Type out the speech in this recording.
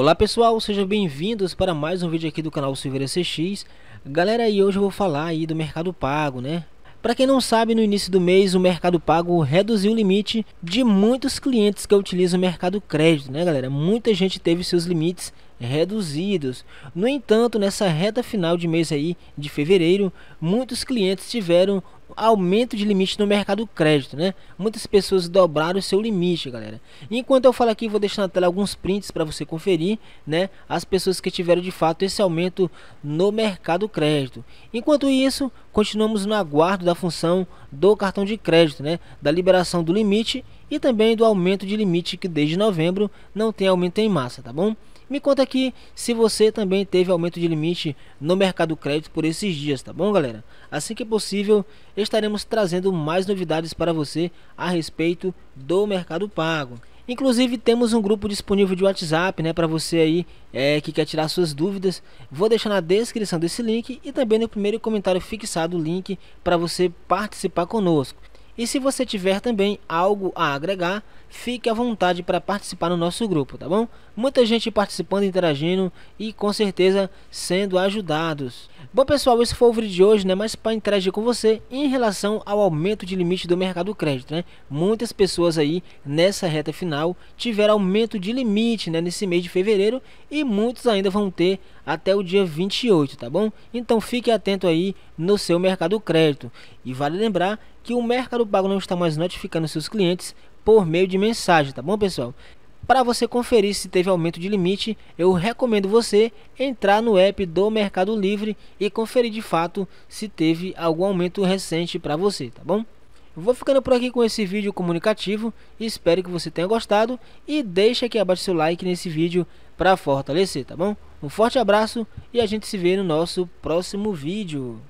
Olá pessoal, sejam bem-vindos para mais um vídeo aqui do canal Silveira CX Galera, e hoje eu vou falar aí do Mercado Pago, né? Para quem não sabe, no início do mês o Mercado Pago reduziu o limite de muitos clientes que utilizam o Mercado Crédito, né galera? Muita gente teve seus limites reduzidos. No entanto, nessa reta final de mês aí de fevereiro, muitos clientes tiveram aumento de limite no mercado crédito, né? Muitas pessoas dobraram o seu limite, galera. Enquanto eu falo aqui, vou deixar na tela alguns prints para você conferir, né? As pessoas que tiveram de fato esse aumento no mercado crédito. Enquanto isso, continuamos no aguardo da função do cartão de crédito, né? Da liberação do limite e também do aumento de limite que desde novembro não tem aumento em massa, tá bom? Me conta aqui se você também teve aumento de limite no mercado crédito por esses dias, tá bom, galera? Assim que possível, estaremos trazendo mais novidades para você a respeito do mercado pago. Inclusive temos um grupo disponível de WhatsApp, né, para você aí é, que quer tirar suas dúvidas. Vou deixar na descrição desse link e também no primeiro comentário fixado o link para você participar conosco. E se você tiver também algo a agregar, fique à vontade para participar no nosso grupo, tá bom? Muita gente participando, interagindo e com certeza sendo ajudados. Bom pessoal, esse foi o vídeo de hoje, né? Mas para interagir com você em relação ao aumento de limite do mercado crédito, né? Muitas pessoas aí nessa reta final tiveram aumento de limite, né? Nesse mês de fevereiro e muitos ainda vão ter até o dia 28, tá bom? Então fique atento aí no seu mercado crédito. E vale lembrar que o mercado pago não está mais notificando seus clientes por meio de mensagem, tá bom, pessoal? Para você conferir se teve aumento de limite, eu recomendo você entrar no app do Mercado Livre e conferir de fato se teve algum aumento recente para você, tá bom? Vou ficando por aqui com esse vídeo comunicativo, espero que você tenha gostado e deixa aqui abaixo seu like nesse vídeo para fortalecer, tá bom? Um forte abraço e a gente se vê no nosso próximo vídeo.